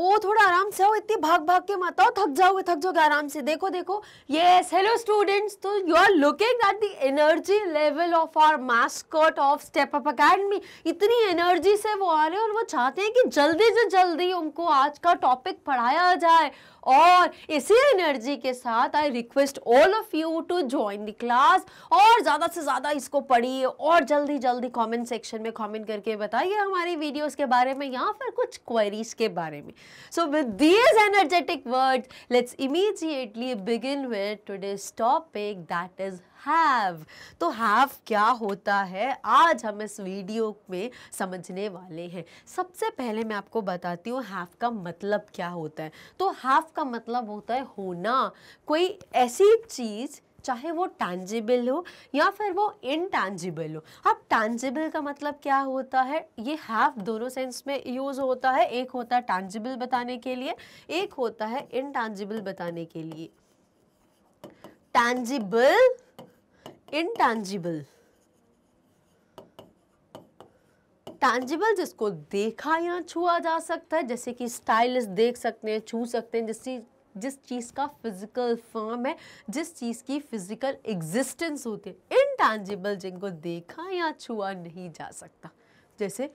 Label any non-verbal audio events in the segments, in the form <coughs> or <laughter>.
ओ थोड़ा आराम से आओ इतनी भाग भाग के मत आओ थक जाओगे थक जाओगे आराम से देखो देखो ये हेलो स्टूडेंट्स तो you are looking at the energy level of our mascot of Step Up Academy इतनी एनर्जी से वो आ रहे हैं और वो चाहते हैं कि जल्दी से जल्दी उनको आज का टॉपिक पढ़ाया जाए और इसी एनर्जी के साथ I request all of you to join the class और ज़्यादा से ज़्यादा इसको पढ़िए और जल्दी जल्दी कमेंट सेक्शन में कमेंट करके बताइए हमारी वीडियोस के बारे में या फिर कुछ क्वेरीज के बारे में so with these energetic words let's immediately begin with today's topic that is have तो हैव क्या होता है आज हम इस वीडियो में समझने वाले हैं सबसे पहले मैं आपको बताती हूँ हैव का मतलब क्या होता है तो हैव का मतलब होता है होना कोई ऐसी चीज़ चाहे वो टैंजिबल हो या फिर वो इनटैंजिबल हो अब टैंजिबल का मतलब क्या होता है ये हैव दोनों सेंस में यूज़ होता है एक होता है टैंजिबल बताने के लिए एक होता है इनटैंजिबल बताने के लिए टैंजिबल इनटैंजिबल टैंजिबल जिसको देखा या छुआ जा सकता है जैसे कि स्टाइलिस देख सकते हैं छू सकते हैं जिस चीज जिस चीज़ का फिजिकल फॉर्म है जिस चीज़ की फिजिकल एग्जिस्टेंस होती है इनटैंजिबल जिनको देखा या छुआ नहीं जा सकता जैसे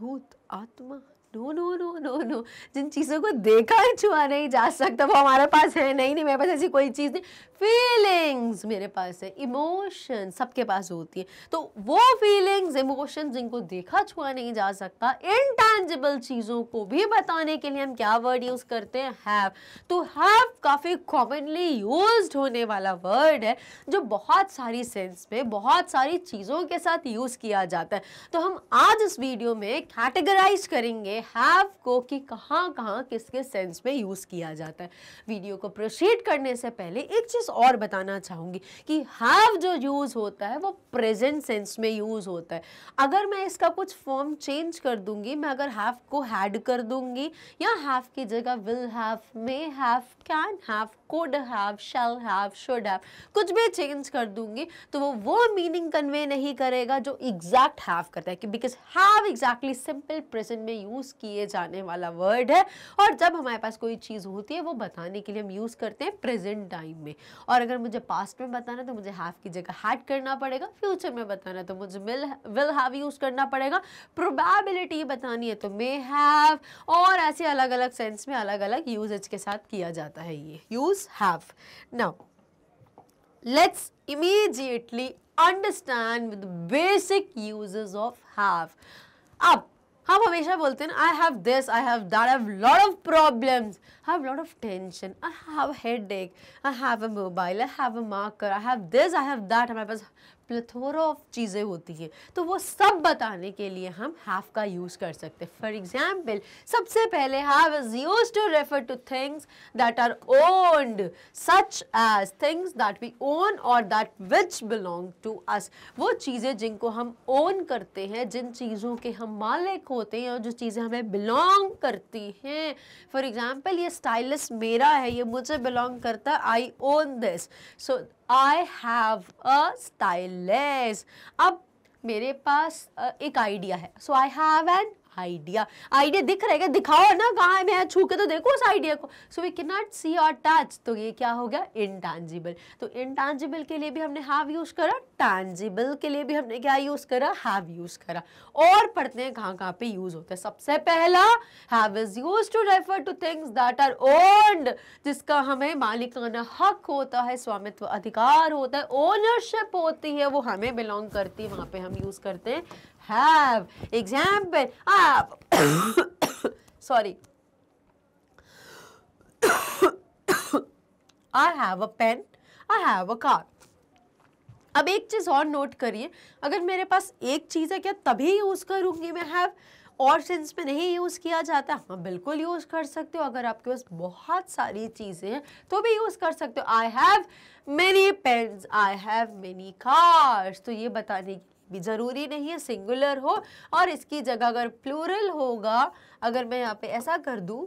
भूत आत्मा no no no no no जिन चीज़ों को देखा छुआ नहीं जा सकता वो हमारे पास है नहीं नहीं मेरे पास ऐसी कोई चीज़ नहीं फीलिंग्स मेरे पास है इमोशन सबके पास होती है तो वो फीलिंग्स इमोशन जिनको देखा छुआ नहीं जा सकता इनटेंजिबल चीज़ों को भी बताने के लिए हम क्या वर्ड यूज़ करते हैं हैव तो हैव काफ़ी कॉमनली यूज होने वाला वर्ड है जो बहुत सारी सेंस में बहुत सारी चीज़ों के साथ यूज़ किया जाता है तो हम आज इस वीडियो में कैटेगराइज करेंगे है हैव को कि कहाँ कहाँ किसके सेंस में यूज़ किया जाता है वीडियो को प्रोसीड करने से पहले एक चीज़ और बताना चाहूँगी कि हैव जो यूज़ होता है वो प्रेजेंट सेंस में यूज़ होता है अगर मैं इसका कुछ फॉर्म चेंज कर दूँगी मैं अगर हैव को हैड कर दूँगी या हैव की जगह will have may have can have could have shall have should have कुछ भी चेंज कर दूंगी तो वो वो मीनिंग कन्वे नहीं करेगा जो एग्जैक्ट हैव करता है कि because have exactly simple present में यूज़ यूज़ किए जाने वाला वर्ड है और जब हमारे पास कोई चीज़ होती है वो बताने के लिए हम यूज़ करते हैं प्रेजेंट टाइम में और अगर मुझे पास्ट में बताना तो मुझे हैव की जगह हैड करना पड़ेगा फ्यूचर में बताना तो मुझे विल विल हैव यूज़ करना पड़ेगा प्रोबेबिलिटी बतानी है तो मे हैव और ऐसे अलग अलग सेंस में अलग अलग यूजेज के साथ किया जाता है ये use have now let's immediately understand with basic uses of have अब हम हमेशा बोलते हैं I have this I have that I have lot of problems I have lot of tension I have headache I have a mobile I have a marker I have this I have that हमारे पास plethora of चीज़ें होती हैं तो वो सब बताने के लिए हम हैव का यूज़ कर सकते हैं फॉर एग्जाम्पल सबसे पहले have is use to refer to things that are owned such as things that we own और that which belong to us वो चीज़ें जिनको हम ओन करते हैं जिन चीज़ों के हम मालिक होते हैं और जो चीज़ें हमें बिलोंग करती हैं फॉर एग्ज़ाम्पल ये स्टाइलिस मेरा है ये मुझे बिलोंग करता है I own this so I have a stylus अब मेरे पास एक आइडिया है so I have an idea idea दिख रहेगा दिखाओ ना कहा मैं छू के तो देखो उस आइडिया को सो वी के नॉट सी और टच तो ये क्या हो गया इनटैंजिबल तो इनटैंजिबल के लिए भी हमने हैव यूज़ करा टांजिबल के लिए भी हमने क्या यूज़ करा हैव यूज़ करा और पढ़ते हैं कहाँ कहाँ पे यूज़ होता है सबसे पहला have is use to refer to things that are owned जिसका हमें मालिकाना हक होता है स्वामित्व अधिकार होता है ओनरशिप होती है वो हमें बिलोंग करती है वहां पे हम यूज़ करते हैं have. Example. Ah, <coughs> sorry. <coughs> I have a pen. I have a car. अब एक चीज़ और नोट करिए अगर मेरे पास एक चीज़ है क्या तभी यूज़ करूंगी मैं हैव और सेंस में नहीं यूज़ किया जाता हाँ बिल्कुल यूज़ कर सकते हो अगर आपके पास बहुत सारी चीज़ें हैं तो भी यूज़ कर सकते हो I have many pens I have many cars तो ये बताने के भी ज़रूरी नहीं है सिंगुलर हो और इसकी जगह अगर प्लूरल होगा अगर मैं यहाँ पे ऐसा कर दूँ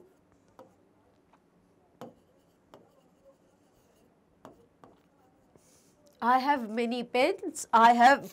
I have many pens I have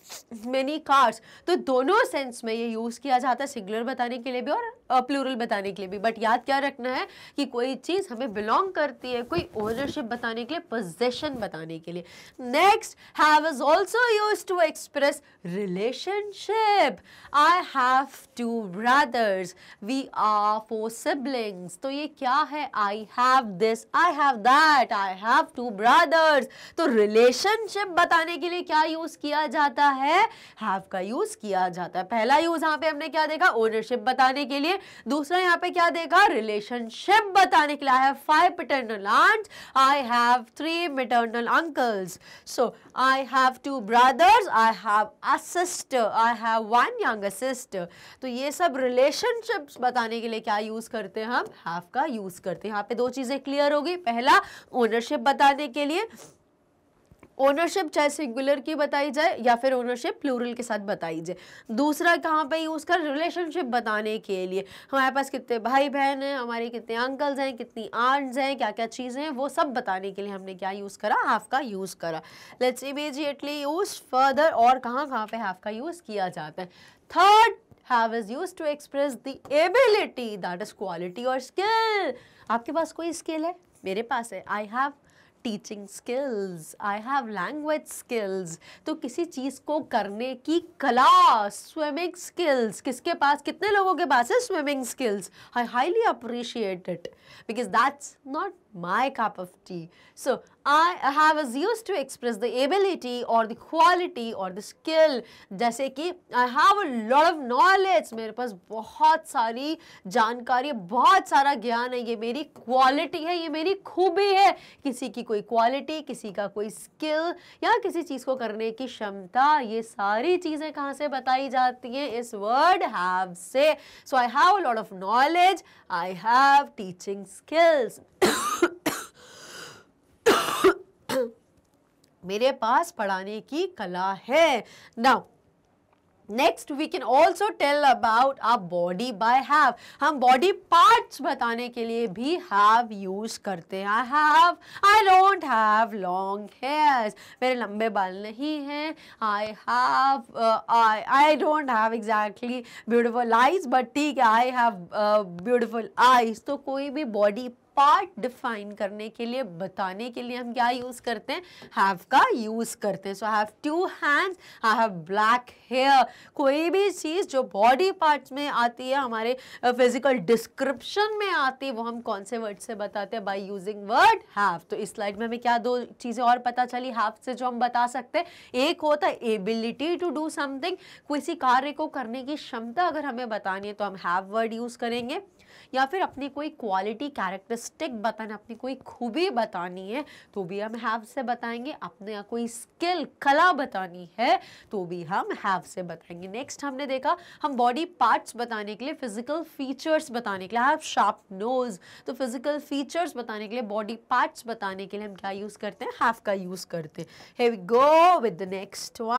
many cars तो दोनों सेंस में ये यूज़ किया जाता है सिंगुलर बताने के लिए भी और प्लूरल बताने के लिए भी बट याद क्या रखना है कि कोई चीज़ हमें बिलोंग करती है कोई ओनरशिप बताने के लिए पोजेशन बताने के लिए next have is also use to express relationship I have two brothers we are four siblings तो ये क्या है I have this I have that I have two brothers तो रिलेशनशिप शिप बताने के लिए क्या यूज किया जाता है हैव का यूज किया जाता है पहला यूज यहाँ पे हमने क्या देखा ओनरशिप बताने के लिए दूसरा यहाँ पे क्या देखा रिलेशनशिप बताने के लिए I have five paternal aunt I have three maternal uncles so I have two brothers I have a sister I have one young sister तो ये सब रिलेशनशिप बताने के लिए क्या यूज करते हैं हम हैव का यूज करते हैं यहाँ पे दो चीजें क्लियर होगी पहला ओनरशिप बताने के लिए ओनरशिप चाहे सिंगुलर की बताई जाए या फिर ओनरशिप प्लूरल के साथ बताई जाए दूसरा कहाँ पे यूज़ कर रिलेशनशिप बताने के लिए हमारे पास कितने भाई बहन हैं हमारे कितने अंकल्स हैं कितनी आंट्स हैं क्या क्या चीज़ें हैं वो सब बताने के लिए हमने क्या यूज़ करा हाफ का यूज़ करा लेट्स इमीजिएटली यूज़ फर्दर और कहाँ कहाँ पे हाफ का यूज़ किया जाता है third have is use to express the ability that is quality और स्किल आपके पास कोई स्किल है मेरे पास है I have teaching skills I have language skills तो किसी चीज़ को करने की कला स्विमिंग स्किल्स किसके पास कितने लोगों के पास है swimming skills I highly appreciate it because that's not my cup of tea. So, I have is used to express the ability or the quality or the skill. जैसे कि I have a lot of knowledge. मेरे पास बहुत सारी जानकारी बहुत सारा ज्ञान है ये मेरी क्वालिटी है ये मेरी खूबी है किसी की कोई क्वालिटी किसी का कोई स्किल या किसी चीज़ को करने की क्षमता ये सारी चीज़ें कहाँ से बताई जाती हैं इस वर्ड हैव से so I have a lot of knowledge I have teaching skills मेरे पास पढ़ाने की कला है now next we can also tell about a body by have हम बॉडी पार्ट्स बताने के लिए भी हैव यूज करते हैं I have I don't have long hairs मेरे लंबे बाल नहीं हैं I have I I don't have exactly beautiful eyes but ठीक है आई हैव ब्यूटिफुल आईज तो कोई भी बॉडी पार्ट डिफाइन करने के लिए बताने के लिए हम क्या यूज़ करते हैं हैव का यूज़ करते हैं so have two hands I have black hair कोई भी चीज़ जो बॉडी पार्ट्स में आती है हमारे फिजिकल डिस्क्रिप्शन में आती है वो हम कौन से वर्ड से बताते हैं बाई यूजिंग वर्ड हैव तो इस स्लाइड में हमें क्या दो चीज़ें और पता चली हैव से जो हम बता सकते हैं एक होता है एबिलिटी टू डू समथिंग किसी कार्य को करने की क्षमता अगर हमें बतानी है तो हम हैव वर्ड यूज़ करेंगे या फिर अपनी कोई क्वालिटी कैरेक्टर स्टिक बताना अपनी कोई खूबी बतानी है तो भी हम हैव से बताएंगे अपने कोई स्किल कला बतानी है तो भी हम हैव से बताएंगे नेक्स्ट हमने देखा हम बॉडी पार्ट्स बताने के लिए फिजिकल फीचर्स बताने के लिए हैव शार्प नोज तो फिजिकल फीचर्स बताने के लिए बॉडी पार्ट्स बताने के लिए हम क्या यूज़ करते हैं हैव का यूज़ करते हैं we go with the next one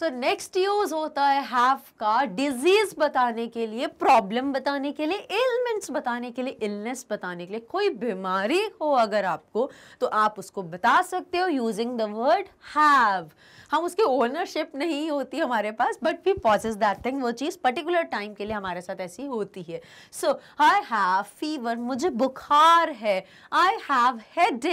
so next use होता है हैव का डिजीज बताने के लिए प्रॉब्लम बताने के लिए एलमेंट्स बताने के लिए इलनेस बताने के लिए कोई बीमारी हो अगर आपको तो आप उसको बता सकते हो यूजिंग द वर्ड हैव हम उसकी ओनरशिप नहीं होती हमारे पास but we possess that thing वो चीज़ पर्टिकुलर टाइम के लिए हमारे साथ ऐसी होती है सो आई हैव फीवर मुझे बुखार है आई हैव हेड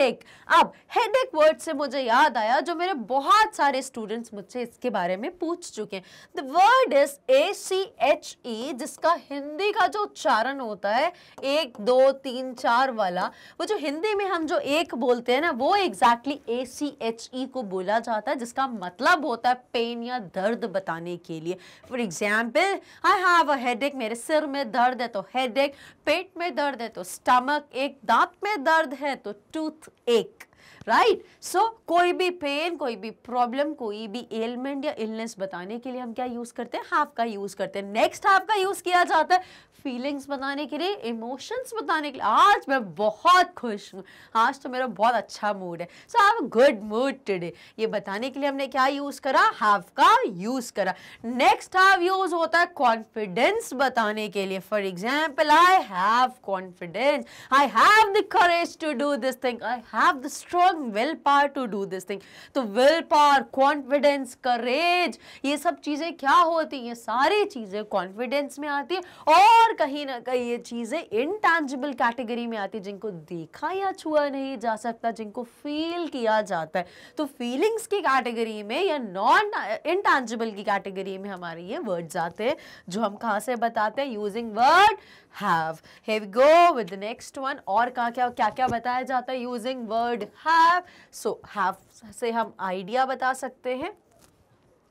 अब हेड वर्ड से मुझे याद आया जो मेरे बहुत सारे स्टूडेंट्स मुझसे इसके बारे बारे में पूछ चुके हैं the word is A C H E जिसका हिंदी का जो उच्चारण होता है एक दो तीन चार वाला वो जो हिंदी में हम जो एक बोलते हैं ना वो एग्जैक्टली ए सी एच ई को बोला जाता है जिसका मतलब होता है पेन या दर्द बताने के लिए for example I have a head मेरे सिर में दर्द है तो हेड पेट में दर्द है तो स्टमक एक दांत में दर्द है तो टूथ एक राइट सो कोई भी पेन कोई भी प्रॉब्लम कोई भी एलमेंट या इलनेस बताने के लिए हम क्या यूज करते हैं हाफ का यूज करते हैं नेक्स्ट हाफ का यूज किया जाता है फीलिंग्स बताने के लिए इमोशंस बताने के लिए आज मैं बहुत खुश हूँ आज तो मेरा बहुत अच्छा मूड है so I good mood today ये बताने के लिए हमने क्या यूज़ करा हाफ का यूज़ करा नेक्स्ट हाफ यूज़ होता है कॉन्फिडेंस बताने के लिए for example I have confidence I have the courage to do this thing I have the strong लोग will power to do this thing तो विल पावर कॉन्फिडेंस करेज ये सब चीज़ें क्या होती हैं सारी चीज़ें कॉन्फिडेंस में आती है और कहीं ना कहीं ये चीज़ें इनटेंजिबल कैटेगरी में आती है जिनको देखा या छुआ नहीं जा सकता जिनको फील किया जाता है तो फीलिंग्स की कैटेगरी में या नॉन इनटेंजिबल uh, की कैटेगरी में हमारे ये वर्ड्स आते हैं जो हम कहाँ से बताते हैं using word have have go with next one और क्या क्या क्या क्या बताया जाता है using word have have so have से हम आइडिया बता सकते हैं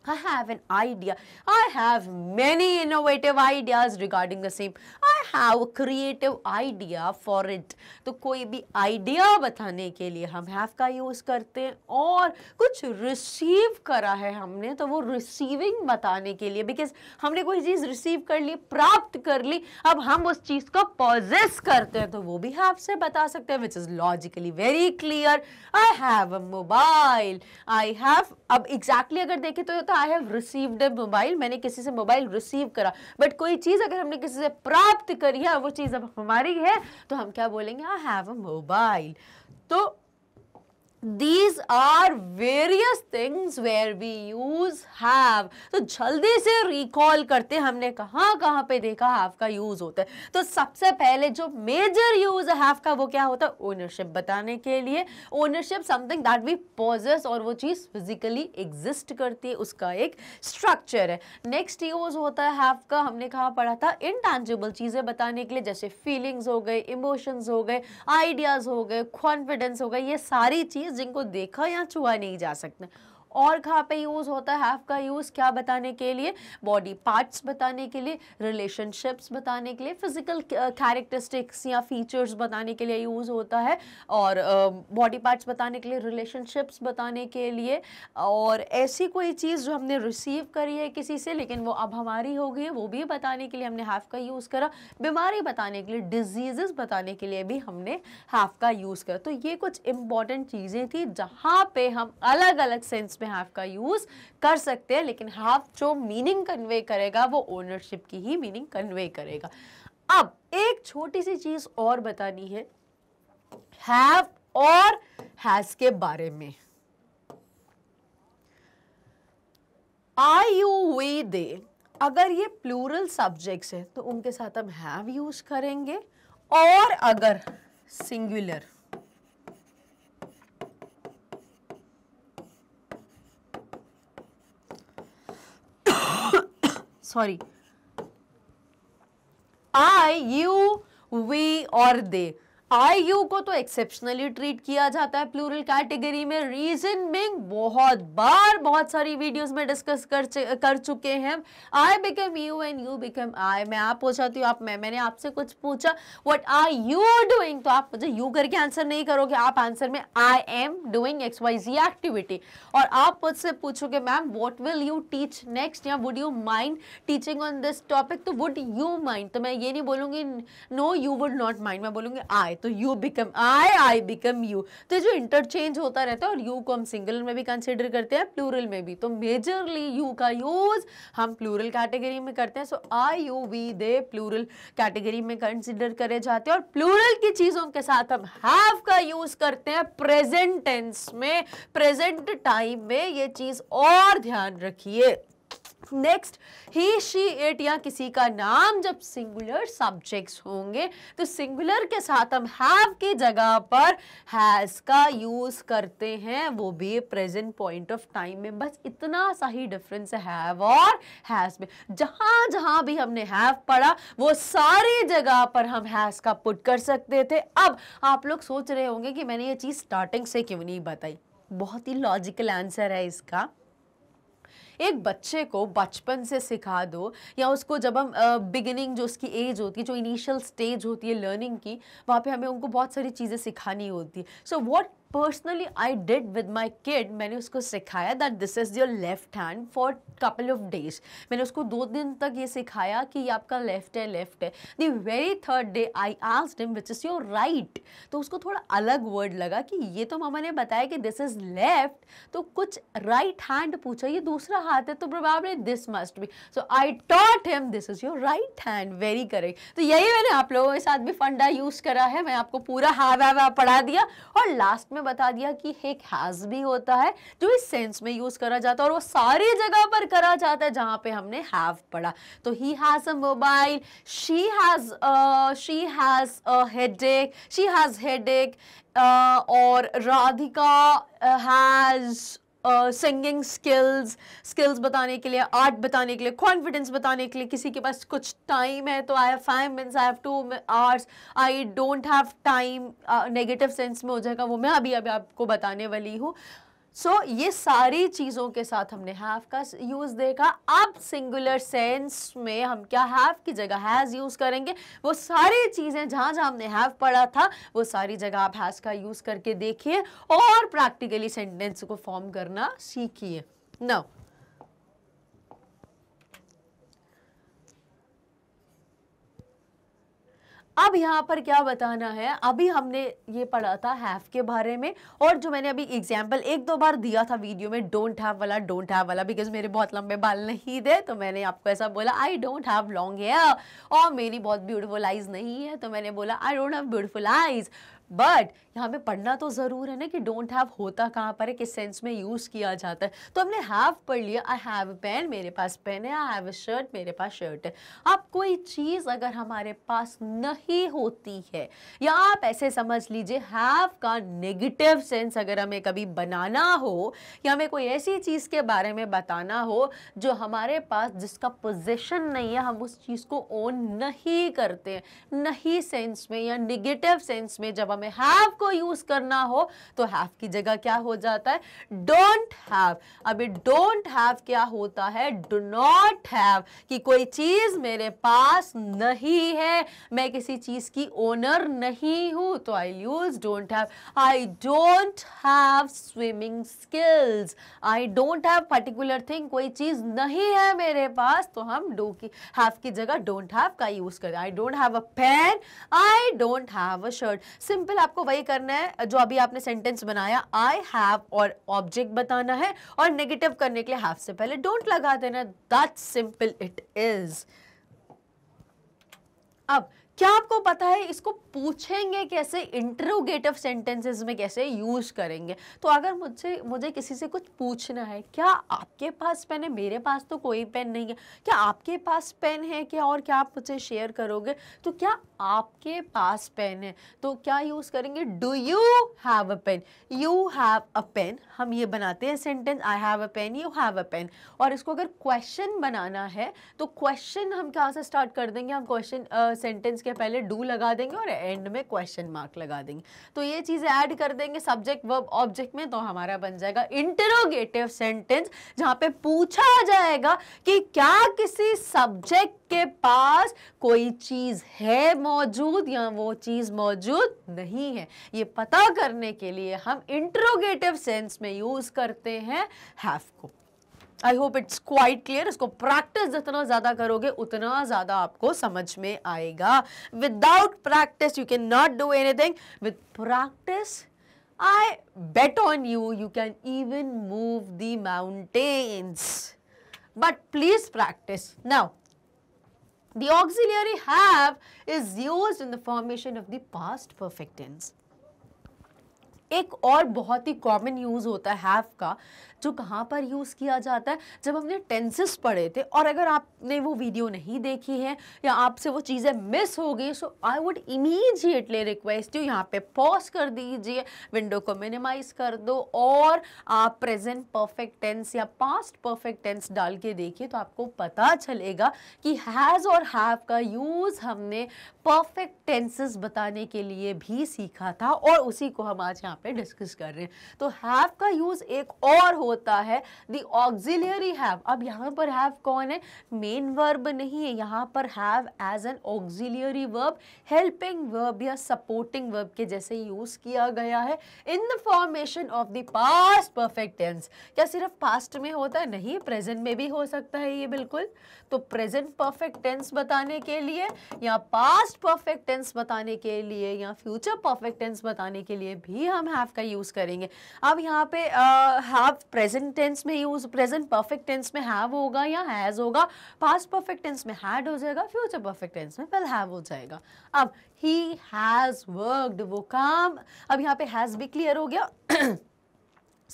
I have an idea. I have many innovative ideas regarding the same. I have a creative idea for it. तो कोई भी idea बताने के लिए हम have का use करते हैं और कुछ receive करा है हमने तो वो receiving बताने के लिए because हमने कोई चीज़ receive कर ली प्राप्त कर ली अब हम उस चीज़ को possess करते हैं तो वो भी have से बता सकते हैं which is logically very clear. I have a mobile. I have अब exactly अगर देखें तो आई हैव रिसीव्ड मोबाइल मैंने किसी से मोबाइल रिसीव करा बट कोई चीज़ अगर हमने किसी से प्राप्त करी है वो चीज़ अब हमारी है तो हम क्या बोलेंगे आई हैव अ मोबाइल तो these are various things where we use have तो जल्दी से रिकॉल करते हमने कहाँ कहाँ पे देखा हैव का यूज होता है तो सबसे पहले जो मेजर यूज हैव का वो क्या होता है ओनरशिप बताने के लिए ownership something that we possess और वो चीज़ फिजिकली एग्जिस्ट करती है उसका एक स्ट्रक्चर है नेक्स्ट यूज होता है हैव का हमने कहाँ पढ़ा था इनटैंजिबल चीज़ें बताने के लिए जैसे फीलिंग्स हो गए इमोशंस हो गए आइडियाज़ हो गए कॉन्फिडेंस हो गए ये सारी चीज़ जिनको देखा या छुआ नहीं जा सकता और कहाँ पे यूज़ होता है हैव का यूज़ क्या बताने के लिए बॉडी पार्ट्स बताने के लिए रिलेशनशिप्स बताने के लिए फिजिकल कैरेक्टरिस्टिक्स uh, या फीचर्स बताने के लिए यूज़ होता है और बॉडी um, पार्ट्स बताने के लिए रिलेशनशिप्स बताने के लिए और ऐसी कोई चीज़ जो हमने रिसीव करी है किसी से लेकिन वो अब हमारी हो गई है वो भी बताने के लिए हमने हैव का यूज़ करा बीमारी बताने के लिए डिजीज़ बताने के लिए भी हमने हैव का यूज़ करा तो ये कुछ इंपॉर्टेंट चीज़ें थी जहाँ पे हम अलग अलग सेंस में हैव का यूज़ कर सकते हैं लेकिन हैव जो मीनिंग कन्वे करेगा वो ओनरशिप की ही मीनिंग कन्वे करेगा अब एक छोटी सी चीज़ और बतानी है हैव और हैज़ के बारे में आई यू वी दे अगर ये प्लूरल सब्जेक्ट्स है तो उनके साथ हम हैव यूज़ करेंगे और अगर singular sorry I you we और दे आई यू को तो एक्सेप्शनली ट्रीट किया जाता है प्लूरल कैटेगरी में रीजन बिंग बहुत बार बहुत सारी वीडियोस में डिस्कस कर कर चुके हैं I become you and you become I मैं आप जाती हूँ आप मैं मैंने आपसे कुछ पूछा वट आर यू डूइंग तो आप मुझे यू करके आंसर नहीं करोगे आप आंसर में I am doing X Y Z activity और आप मुझसे पूछोगे ma'am what will you teach next या would you mind teaching on this topic तो वुड यू माइंड तो मैं ये नहीं बोलूंगी no you would not mind मैं बोलूंगी आई तो you become I I become you तो जो इंटरचेंज होता रहता है और यू को हम सिंगल में भी कंसिडर करते हैं प्लूरल में भी तो मेजरली यू का यूज़ हम प्लूरल कैटेगरी में करते हैं so I you we they plural category में कंसिडर करे जाते हैं और प्लूरल की चीज़ों के साथ हम हैव का यूज़ करते हैं प्रेजेंट टेंस में प्रेजेंट टाइम में ये चीज़ और ध्यान रखिए नेक्स्ट ही शी एट या किसी का नाम जब सिंगुलर सब्जेक्ट्स होंगे तो सिंगुलर के साथ हम हैव की जगह पर हैज़ का यूज़ करते हैं वो भी प्रेजेंट पॉइंट ऑफ टाइम में बस इतना सा ही डिफरेंस हैव और हैज़ में जहाँ जहाँ भी हमने हैव पढ़ा वो सारी जगह पर हम हैज़ का पुट कर सकते थे अब आप लोग सोच रहे होंगे कि मैंने ये चीज़ स्टार्टिंग से क्यों नहीं बताई बहुत ही लॉजिकल आंसर है इसका एक बच्चे को बचपन से सिखा दो या उसको जब हम बिगिनिंग जो उसकी एज होती है जो इनिशियल स्टेज होती है लर्निंग की वहाँ पर हमें उनको बहुत सारी चीज़ें सिखानी होती है so what personally I did with my kid मैंने उसको सिखाया that this is your left hand for couple of days मैंने उसको दो दिन तक ये सिखाया कि ये आपका लेफ्ट है लेफ्ट है the very third day I asked him which is your right तो उसको थोड़ा अलग वर्ड लगा कि ये तो मामा ने बताया कि दिस इज़ लेफ्ट तो कुछ राइट right हैंड पूछा ये दूसरा हाथ है तो ने this must be so I taught him this is your right hand very correct तो यही मैंने आप लोगों के साथ भी फंडा यूज़ करा है मैं आपको पूरा हाव हावा पढ़ा दिया और लास्ट में में बता दिया कि हेक हैज़ भी होता है जो इस सेंस में यूज़ करा जाता है और वो सारी जगह पर करा जाता है जहां पे हमने हैव पढ़ा तो he has a mobile she has she has a head she has headache और Radhika has uh, singing skills skills बताने के लिए आर्ट बताने के लिए कॉन्फिडेंस बताने के लिए किसी के पास कुछ टाइम है तो I have five minutes I have two hours I don't have time negative sense में हो जाएगा वो मैं अभी अभी आपको बताने वाली हूँ सो so, ये सारी चीज़ों के साथ हमने हैव का यूज़ देखा अब सिंगुलर सेंस में हम क्या हैव की जगह हैज़ यूज़ करेंगे वो सारी चीज़ें जहाँ जहाँ हमने हैव पढ़ा था वो सारी जगह आप हैज़ का यूज़ करके देखिए और प्रैक्टिकली सेंटेंस को फॉर्म करना सीखिए नौ अब यहाँ पर क्या बताना है अभी हमने ये पढ़ा था हैव के बारे में और जो मैंने अभी एग्जाम्पल एक दो बार दिया था वीडियो में डोंट हैव वाला डोंट हैव वाला बिकॉज मेरे बहुत लंबे बाल नहीं थे तो मैंने आपको ऐसा बोला I don't have long hair और मेरी बहुत ब्यूटीफुल आइज नहीं है तो मैंने बोला I don't have beautiful eyes but यहाँ पे पढ़ना तो ज़रूर है ना कि डोंट हैव होता कहाँ पर है किस सेंस में यूज़ किया जाता है तो हमने हैव पढ़ लिया आई हैव अ पेन मेरे पास पेन है आई हैव अ शर्ट मेरे पास शर्ट है अब कोई चीज़ अगर हमारे पास नहीं होती है या आप ऐसे समझ लीजिए हैव का नेगेटिव सेंस अगर हमें कभी बनाना हो या हमें कोई ऐसी चीज़ के बारे में बताना हो जो हमारे पास जिसका पोजिशन नहीं है हम उस चीज़ को ओन नहीं करते नहीं सेंस में या निगेटिव सेंस में जब हम हमें हैव को यूज करना हो तो हैव की जगह क्या हो जाता है डोंट हैव अभी डोंट हैव क्या होता है डू नॉट हैव कि कोई चीज मेरे पास नहीं है मैं किसी चीज की ओनर नहीं हूं तो I use don't have I don't have swimming skills I don't have particular thing कोई चीज नहीं है मेरे पास तो हम डो की हैव की जगह डोंट हैव का यूज करें I don't have a pen I don't have a shirt simple simple आपको वही करना है जो अभी आपने सेंटेंस बनाया आई हैव और ऑब्जेक्ट बताना है और नेगेटिव करने के लिए हैव से पहले डोंट लगा देना दैट सिंपल इट इज अब क्या आपको पता है इसको पूछेंगे कैसे इंटरोगेटिव सेंटेंसेस में कैसे यूज करेंगे तो अगर मुझसे मुझे किसी से कुछ पूछना है क्या आपके पास पेन है मेरे पास तो कोई पेन नहीं है क्या आपके पास पेन है क्या और क्या आप मुझसे शेयर करोगे तो क्या आपके पास पेन है तो क्या यूज़ करेंगे do you have a pen you have a pen हम ये बनाते हैं sentence I have a pen you have a pen और इसको अगर क्वेश्चन बनाना है तो क्वेश्चन हम कहाँ से स्टार्ट कर देंगे हम क्वेश्चन सेंटेंस uh, के पहले डू लगा देंगे और एंड में क्वेश्चन मार्क लगा देंगे तो ये चीज़ें ऐड कर देंगे सब्जेक्ट वर्ब ऑब्जेक्ट में तो हमारा बन जाएगा इंटरोगेटिव सेंटेंस जहाँ पे पूछा जाएगा कि क्या किसी सब्जेक्ट के पास कोई चीज़ है मौजूद या वो चीज़ मौजूद नहीं है ये पता करने के लिए हम इंट्रोगेटिव सेंस में यूज़ करते हैं हैव को I hope it's quite clear इसको प्रैक्टिस जितना ज़्यादा करोगे उतना ज़्यादा आपको समझ में आएगा without practice you can not do anything with practice I bet on you you can even move the mountains but please practice now The auxiliary have is used in the formation of the past perfect tense. एक और बहुत ही common use होता है have का जो कहाँ पर use किया जाता है जब हमने टेंसेस पढ़े थे और अगर आपने वो वीडियो नहीं देखी है या आपसे वो चीज़ें मिस हो गई so I would immediately request you यहाँ पे पॉज कर दीजिए विंडो को मिनिमाइज कर दो और आप प्रेजेंट परफेक्ट टेंस या पास्ट परफेक्ट टेंस डाल के देखिए तो आपको पता चलेगा कि हैज़ और हैव का यूज़ हमने परफेक्ट टेंसेस बताने के लिए भी सीखा था और उसी को हम आज यहाँ पे डिस्कस कर रहे हैं तो हैव का यूज़ एक और हो होता है द ऑक्सिलियरी हैव अब यहाँ पर हैव कौन है मेन वर्ब नहीं है यहाँ पर have as an auxiliary verb helping verb या सपोर्टिंग वर्ब के जैसे यूज़ किया गया है in the formation of the past perfect tense क्या सिर्फ पास्ट में होता है नहीं प्रेजेंट में भी हो सकता है ये बिल्कुल तो प्रेजेंट परफेक्ट टेंस बताने के लिए या पास्ट परफेक्ट टेंस बताने के लिए या फ्यूचर परफेक्ट टेंस बताने के लिए भी हम हैव का यूज़ करेंगे अब यहाँ पे हैव uh, प्रेजेंट टेंस में यूज प्रेजेंट परफेक्ट टेंस में हैव होगा या हैज़ होगा पास्ट परफेक्ट टेंस में हैड हो जाएगा फ्यूचर परफेक्ट टेंस में विल हैव हो जाएगा अब ही हैज़ वर्कड वो काम अब यहाँ पे हैज़ भी क्लियर हो गया <clears throat>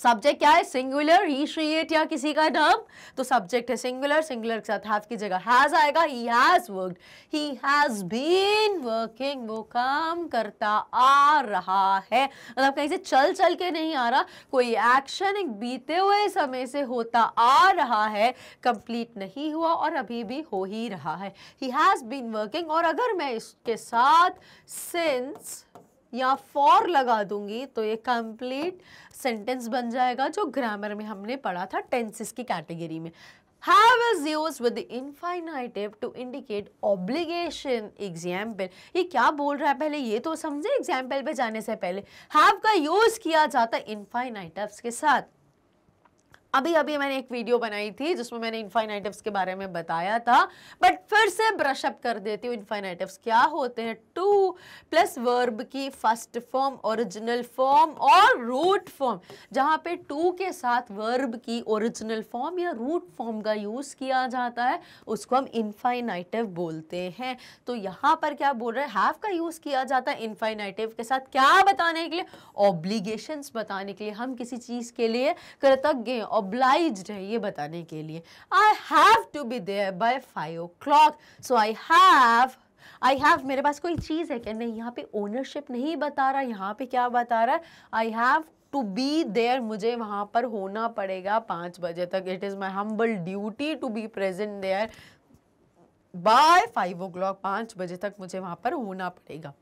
सब्जेक्ट क्या है सिंगुलर ही श्रीएट या किसी का नाम तो सब्जेक्ट है सिंगुलर सिंगुलर के साथ हैव की जगह हैज आएगा he has worked he has been working वो काम करता आ रहा है मतलब कहीं से चल चल के नहीं आ रहा कोई एक्शन एक बीते हुए समय से होता आ रहा है कंप्लीट नहीं हुआ और अभी भी हो ही रहा है ही हैज़ बीन वर्किंग और अगर मैं इसके साथ सिंस या फॉर लगा दूंगी तो ये कंप्लीट सेंटेंस बन जाएगा जो ग्रामर में हमने पढ़ा था टेंसेस की कैटेगरी में have is used with the infinitive to indicate obligation example ये क्या बोल रहा है पहले ये तो समझे एग्जाम्पल पे जाने से पहले have का यूज किया जाता है इन्फाइनाइटिव्स के साथ अभी अभी मैंने एक वीडियो बनाई थी जिसमें मैंने इन्फाइनाइटिव्स के बारे में बताया था बट फिर से ब्रशअप कर देती हूँ इन्फाइनाइटिव्स क्या होते हैं टू प्लस वर्ब की फर्स्ट फॉर्म ओरिजिनल फॉर्म और रूट फॉर्म जहाँ पे टू के साथ वर्ब की ओरिजिनल फॉर्म या रूट फॉर्म का यूज़ किया जाता है उसको हम इन्फाइनाइटिव बोलते हैं तो यहाँ पर क्या बोल रहे हैं हैव का यूज़ किया जाता है इन्फाइनाइटिव के साथ क्या बताने के लिए ऑब्लीगेशन बताने के लिए हम किसी चीज़ के लिए कृतज्ञ ऑब्लाइज है ये बताने के लिए I have to be there by five o'clock so I have I have मेरे पास कोई चीज़ है क्या नहीं यहाँ पे ओनरशिप नहीं बता रहा यहाँ पे क्या बता रहा है I have to be there मुझे वहाँ पर होना पड़ेगा पाँच बजे तक it is my humble duty to be present there by five o'clock पाँच बजे तक मुझे वहाँ पर होना पड़ेगा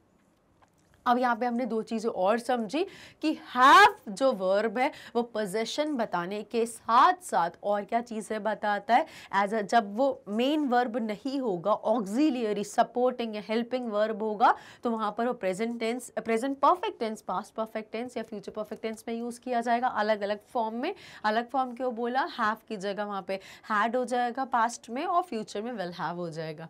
अब यहाँ पे हमने दो चीज़ें और समझी कि हैव जो वर्ब है वो पोजेशन बताने के साथ साथ और क्या चीज़ें बताता है एज अ जब वो मेन वर्ब नहीं होगा ऑक्सिलियरी सपोर्टिंग या हेल्पिंग वर्ब होगा तो वहाँ पर वो present tense present perfect tense past perfect tense या फ्यूचर परफेक्ट टेंस में यूज़ किया जाएगा अलग अलग फॉर्म में अलग फॉर्म क्यों बोला हैव की जगह वहाँ पर हैड हो जाएगा पास्ट में और फ्यूचर में वेल हैव हो जाएगा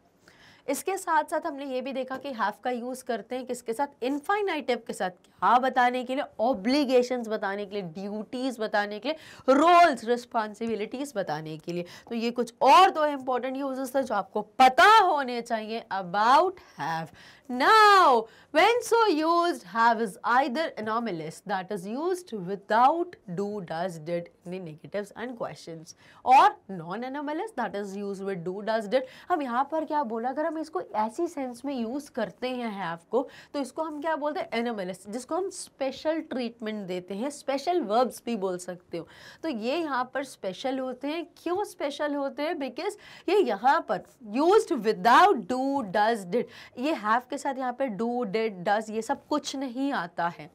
इसके साथ साथ हमने ये भी देखा कि हैव का यूज़ करते हैं किसके साथ इनफाइनाइटिव के साथ क्या बताने के लिए ऑब्लिगेशन बताने के लिए ड्यूटीज़ बताने के लिए रोल्स रिस्पॉन्सिबिलिटीज़ बताने के लिए तो ये कुछ और दो इंपॉर्टेंट यूजेस थे जो आपको पता होने चाहिए about have Now, when so used, have is either anomalous that is used without do, does, did in negatives and questions और non anomalous that is used with do, does, did हम यहाँ पर क्या बोला अगर हम इसको ऐसी सेंस में यूज़ करते हैं have को तो इसको हम क्या बोलते हैं anomalous जिसको हम स्पेशल ट्रीटमेंट देते हैं स्पेशल वर्ब्स भी बोल सकते हो तो ये यहाँ पर स्पेशल होते हैं क्यों स्पेशल होते हैं बिकॉज ये यहाँ पर use without do does did ये हैव के के साथ यहाँ पे डू डेड डज ये सब कुछ नहीं आता है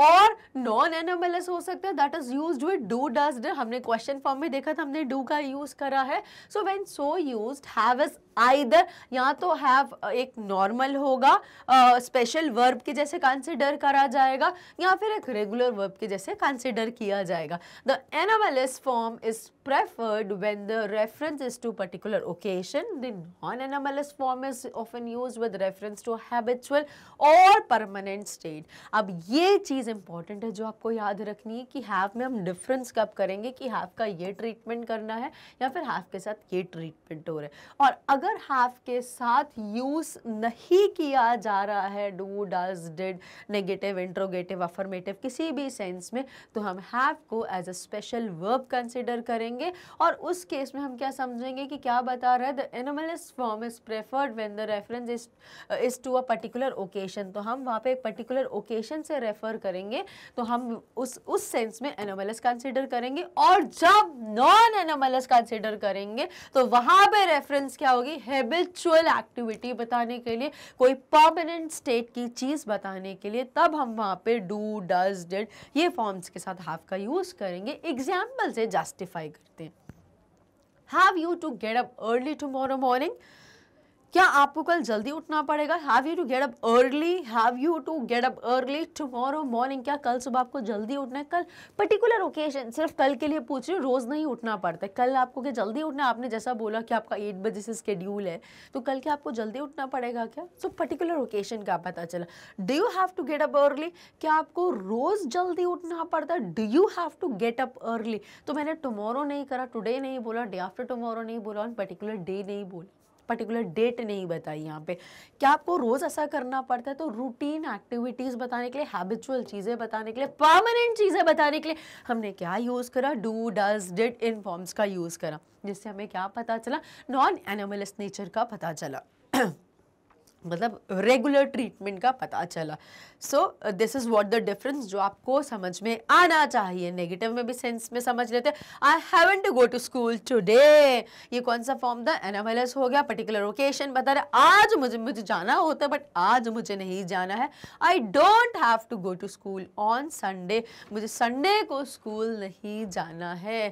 और नॉन एनएमएलएस हो सकता है that is use with do does हमने क्वेश्चन फॉर्म में देखा था हमने डू का यूज करा है so when so use have is either या तो हैव uh, एक नॉर्मल होगा स्पेशल uh, वर्ब के जैसे कंसिडर करा जाएगा या फिर एक रेगुलर वर्ब के जैसे कंसिडर किया जाएगा the anomalous form is preferred when the reference is to particular occasion the non anomalous form is of an use with reference to habitual और परमानेंट स्टेट अब ये चीज़ इंपॉर्टेंट है जो आपको याद रखनी है कि हैव में हम डिफरेंस कब करेंगे कि हैव का ये ट्रीटमेंट करना है या फिर हैव के साथ ये ट्रीटमेंट हो रहा है और अगर अगर हैव के साथ यूज़ नहीं किया जा रहा है do does did negative interrogative affirmative किसी भी सेंस में तो हम हैव को as a special verb consider करेंगे और उस केस में हम क्या समझेंगे कि क्या बता रहा है the anomalous form is preferred when the reference is is to a particular occasion तो हम वहाँ पे एक पर्टिकुलर ओकेशन से रेफ़र करेंगे तो हम उस उस सेंस में एनिमलिस कंसिडर करेंगे और जब नॉन एनिमलिस कंसिडर करेंगे तो वहाँ पे रेफरेंस क्या होगी कोई हैबिचुअल एक्टिविटी बताने के लिए कोई परमानेंट स्टेट की चीज़ बताने के लिए तब हम वहाँ पे डू डज डिड ये फॉर्म्स के साथ हैव का यूज़ करेंगे एग्जाम्पल से जस्टिफाई करते हैं have you to get up early tomorrow morning क्या आपको कल जल्दी उठना पड़ेगा have you to get up early have you to get up early tomorrow morning क्या कल सुबह आपको जल्दी उठना है कल पर्टिकुलर ओकेजन सिर्फ कल के लिए पूछ रही हूँ रोज़ नहीं उठना पड़ता कल आपको क्या जल्दी उठना आपने जैसा बोला कि आपका एट बजे से स्केड्यूल है तो कल क्या आपको जल्दी उठना पड़ेगा क्या सो पर्टिकुलर ओकेजन का पता चला do you have to get up early क्या आपको रोज़ जल्दी उठना पड़ता है do you have to get up early तो मैंने टुमारो नहीं करा टुडे नहीं बोला डे आफ्टर टुमारो नहीं बोला पर्टिकुलर डे नहीं बोला पर्टिकुलर डेट नहीं बताई यहाँ पे क्या आपको रोज़ ऐसा करना पड़ता है तो रूटीन एक्टिविटीज़ बताने के लिए हैबिचुअल चीज़ें बताने के लिए परमानेंट चीज़ें बताने के लिए हमने क्या यूज़ करा डू डज डिड इन फॉर्म्स का यूज़ करा जिससे हमें क्या पता चला नॉन एनिमलिस्ट नेचर का पता चला <clears throat> मतलब रेगुलर ट्रीटमेंट का पता चला so this is what the difference जो आपको समझ में आना चाहिए नेगेटिव में भी सेंस में समझ लेते I haven't to go to school today ये कौन सा फॉर्म था एनामलस हो गया पर्टिकुलर ओकेशन बता रहे आज मुझे मुझे जाना होता है बट आज मुझे नहीं जाना है I don't have to go to school on Sunday मुझे संडे को स्कूल नहीं जाना है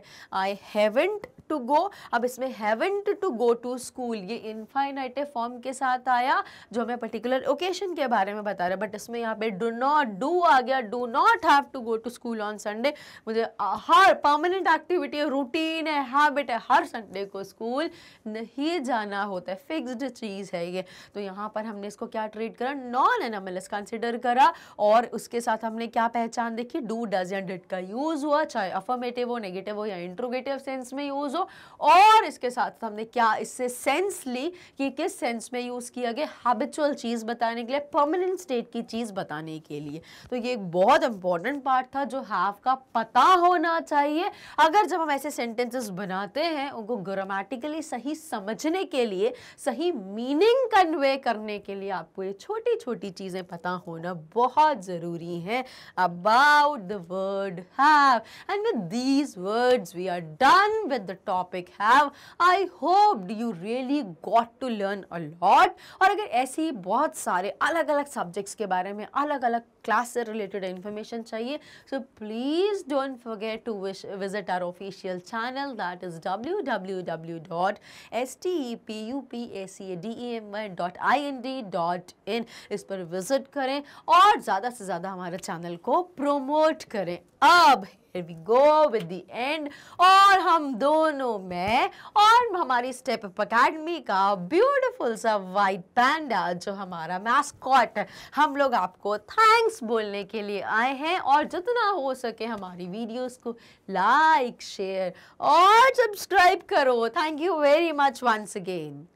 आई हैवेंट टू गो अब इसमें haven't to go to school ये इनफाइनाइटिव फॉर्म के साथ आया जो हमें पर्टिकुलर ओकेशन के बारे में बता रहा है बट इसमें यहाँ पे डू नॉट डू आ गया do not have to go to school on Sunday मुझे हर परमानेंट एक्टिविटी है रूटीन है हैबिट है हर संडे को स्कूल नहीं जाना होता है फिक्सड चीज़ है ये तो यहाँ पर हमने इसको क्या ट्रीट करा नॉन एनामलस कंसिडर करा और उसके साथ हमने क्या पहचान देखी डू डज या डिट का यूज़ हुआ चाहे अफर्मेटिव हो नेगेटिव हो या इंट्रोगेटिव सेंस में यूज़ यूज़ हो और इसके साथ हमने क्या इससे सेंस ली कि किस सेंस में यूज़ किया गया हैबिचुअल चीज़ बताने के लिए परमानेंट स्टेट की चीज़ बताने के लिए तो ये एक बहुत इंपॉर्टेंट पार्ट था जो हैव का पता होना चाहिए अगर जब हम ऐसे सेंटेंसेस बनाते हैं उनको ग्रामेटिकली सही समझने के लिए सही मीनिंग कन्वे करने के लिए आपको ये छोटी छोटी चीज़ें पता होना बहुत ज़रूरी है about the word have and with these words we are done with the topic have I hope you really got to learn a lot और अगर ऐसे ही बहुत सारे अलग अलग सब्जेक्ट्स के बारे में अलग अलग क्लास से रिलेटेड इन्फॉर्मेशन चाहिए so please don't forget to visit our official channel that is W W W dot S T E P U P A C A D E M I dot I N D dot in इस पर visit करें और ज़्यादा से ज़्यादा हमारे channel को promote करें अब here we go with the end और हम दोनों में और हमारी स्टेप अकेडमी का ब्यूटीफुल सा वाइट पैंडा जो हमारा मैस्कॉट हम लोग आपको थैंक्स बोलने के लिए आए हैं और जितना हो सके हमारी वीडियोस को लाइक शेयर और सब्सक्राइब करो thank you very much once again